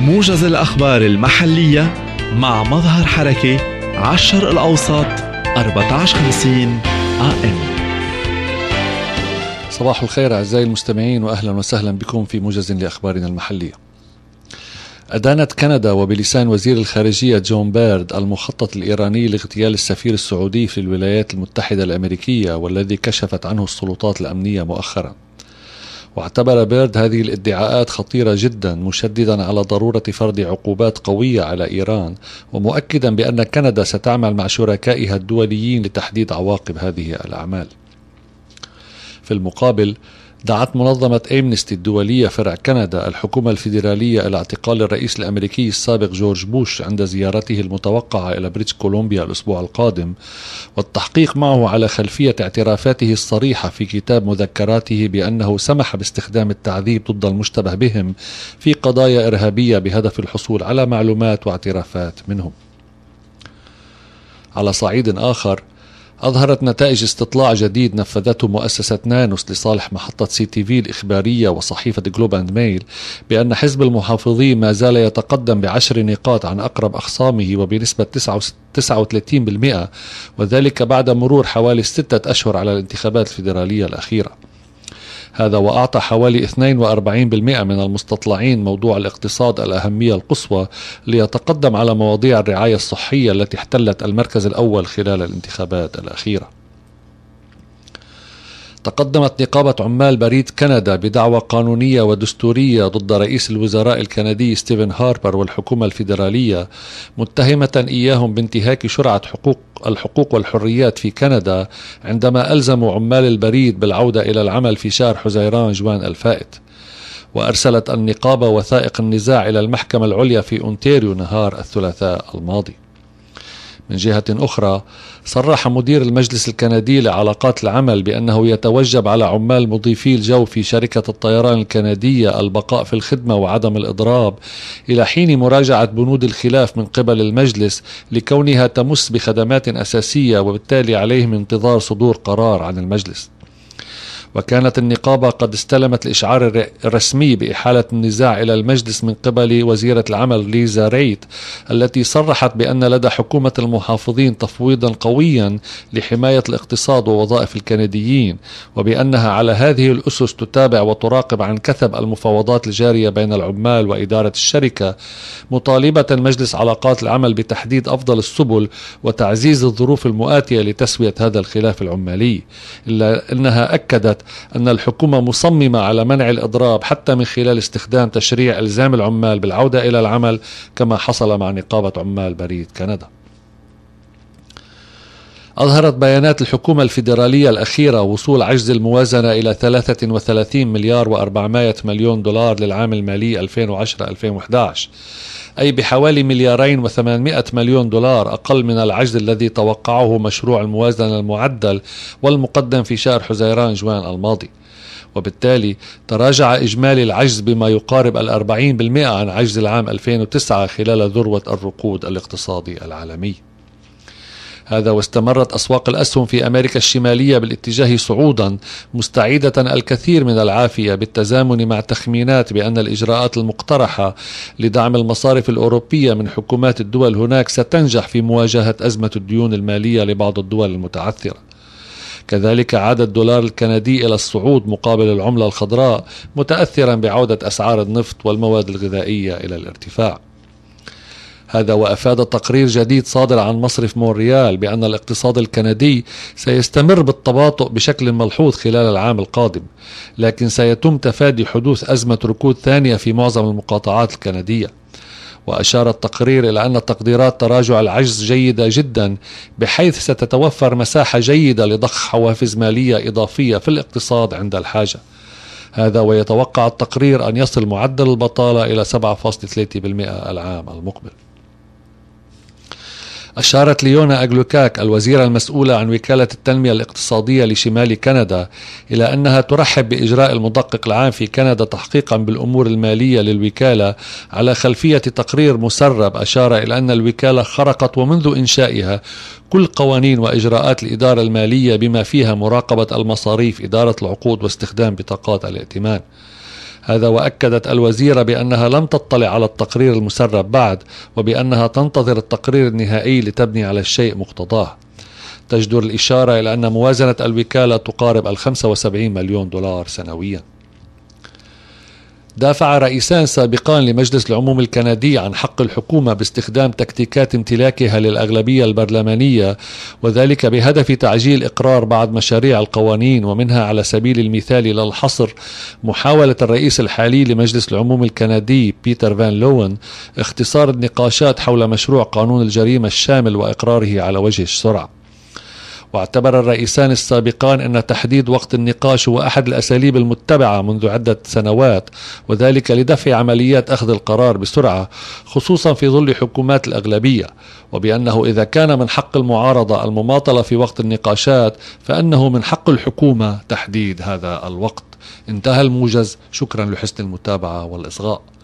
موجز الأخبار المحلية مع مظهر حركة على الشرق الأوسط 1450 AM صباح الخير أعزائي المستمعين وأهلا وسهلا بكم في موجز لأخبارنا المحلية أدانت كندا وبلسان وزير الخارجية جون بيرد المخطط الإيراني لاغتيال السفير السعودي في الولايات المتحدة الأمريكية والذي كشفت عنه السلطات الأمنية مؤخراً واعتبر بيرد هذه الادعاءات خطيرة جدا مشددا على ضرورة فرض عقوبات قوية على إيران ومؤكدا بأن كندا ستعمل مع شركائها الدوليين لتحديد عواقب هذه الأعمال في المقابل دعت منظمة أمنستي الدولية فرع كندا الحكومة الفيدرالية إلى اعتقال الرئيس الأمريكي السابق جورج بوش عند زيارته المتوقعة إلى بريتش كولومبيا الأسبوع القادم والتحقيق معه على خلفية اعترافاته الصريحة في كتاب مذكراته بأنه سمح باستخدام التعذيب ضد المشتبه بهم في قضايا إرهابية بهدف الحصول على معلومات واعترافات منهم. على صعيد آخر أظهرت نتائج استطلاع جديد نفذته مؤسسة نانوس لصالح محطة سي تي في الإخبارية وصحيفة جلوب أند ميل بأن حزب المحافظين ما زال يتقدم بعشر نقاط عن أقرب أخصامه وبنسبة 39% وذلك بعد مرور حوالي ستة أشهر على الانتخابات الفيدرالية الأخيرة هذا وأعطى حوالي 42% من المستطلعين موضوع الاقتصاد الأهمية القصوى ليتقدم على مواضيع الرعاية الصحية التي احتلت المركز الأول خلال الانتخابات الأخيرة تقدمت نقابة عمال بريد كندا بدعوى قانونية ودستورية ضد رئيس الوزراء الكندي ستيفن هاربر والحكومة الفيدرالية متهمة إياهم بانتهاك شرعة حقوق الحقوق والحريات في كندا عندما ألزموا عمال البريد بالعودة إلى العمل في شهر حزيران جوان الفائت وأرسلت النقابة وثائق النزاع إلى المحكمة العليا في أونتاريو نهار الثلاثاء الماضي من جهة أخرى صرح مدير المجلس الكندي لعلاقات العمل بأنه يتوجب على عمال مضيفي الجو في شركة الطيران الكندية البقاء في الخدمة وعدم الإضراب إلى حين مراجعة بنود الخلاف من قبل المجلس لكونها تمس بخدمات أساسية وبالتالي عليهم انتظار صدور قرار عن المجلس وكانت النقابة قد استلمت الإشعار الرسمي بإحالة النزاع إلى المجلس من قبل وزيرة العمل ليزا ريت التي صرحت بأن لدى حكومة المحافظين تفويضا قويا لحماية الاقتصاد ووظائف الكنديين وبأنها على هذه الأسس تتابع وتراقب عن كثب المفاوضات الجارية بين العمال وإدارة الشركة مطالبة مجلس علاقات العمل بتحديد أفضل السبل وتعزيز الظروف المؤاتية لتسوية هذا الخلاف العمالي إلا أنها أكدت أن الحكومة مصممة على منع الإضراب حتى من خلال استخدام تشريع إلزام العمال بالعودة إلى العمل كما حصل مع نقابة عمال بريد كندا أظهرت بيانات الحكومة الفيدرالية الأخيرة وصول عجز الموازنة إلى 33 مليار و400 مليون دولار للعام المالي 2010-2011 أي بحوالي مليارين و800 مليون دولار أقل من العجز الذي توقعه مشروع الموازنة المعدل والمقدم في شهر حزيران جوان الماضي وبالتالي تراجع إجمالي العجز بما يقارب الأربعين بالمئة عن عجز العام 2009 خلال ذروة الركود الاقتصادي العالمي هذا واستمرت أسواق الأسهم في أمريكا الشمالية بالاتجاه صعودا مستعيدة الكثير من العافية بالتزامن مع تخمينات بأن الإجراءات المقترحة لدعم المصارف الأوروبية من حكومات الدول هناك ستنجح في مواجهة أزمة الديون المالية لبعض الدول المتعثرة كذلك عاد الدولار الكندي إلى الصعود مقابل العملة الخضراء متأثرا بعودة أسعار النفط والمواد الغذائية إلى الارتفاع هذا وأفاد تقرير جديد صادر عن مصرف مونريال بأن الاقتصاد الكندي سيستمر بالتباطؤ بشكل ملحوظ خلال العام القادم لكن سيتم تفادي حدوث أزمة ركود ثانية في معظم المقاطعات الكندية وأشار التقرير إلى أن تقديرات تراجع العجز جيدة جدا بحيث ستتوفر مساحة جيدة لضخ حوافز مالية إضافية في الاقتصاد عند الحاجة هذا ويتوقع التقرير أن يصل معدل البطالة إلى 7.3% العام المقبل أشارت ليونا أغلوكاك الوزيرة المسؤولة عن وكالة التنمية الاقتصادية لشمال كندا إلى أنها ترحب بإجراء المدقق العام في كندا تحقيقا بالأمور المالية للوكالة على خلفية تقرير مسرب أشار إلى أن الوكالة خرقت ومنذ إنشائها كل قوانين وإجراءات الإدارة المالية بما فيها مراقبة المصاريف إدارة العقود واستخدام بطاقات الائتمان هذا وأكدت الوزيرة بأنها لم تطلع على التقرير المسرب بعد وبأنها تنتظر التقرير النهائي لتبني على الشيء مقتضاه تجدر الإشارة إلى أن موازنة الوكالة تقارب ال 75 مليون دولار سنوياً دافع رئيسان سابقان لمجلس العموم الكندي عن حق الحكومة باستخدام تكتيكات امتلاكها للأغلبية البرلمانية وذلك بهدف تعجيل إقرار بعض مشاريع القوانين ومنها على سبيل المثال للحصر محاولة الرئيس الحالي لمجلس العموم الكندي بيتر فان لوين اختصار النقاشات حول مشروع قانون الجريمة الشامل وإقراره على وجه السرعة واعتبر الرئيسان السابقان أن تحديد وقت النقاش هو أحد الأساليب المتبعة منذ عدة سنوات وذلك لدفع عمليات أخذ القرار بسرعة خصوصا في ظل حكومات الأغلبية وبأنه إذا كان من حق المعارضة المماطلة في وقت النقاشات فأنه من حق الحكومة تحديد هذا الوقت انتهى الموجز شكرا لحسن المتابعة والإصغاء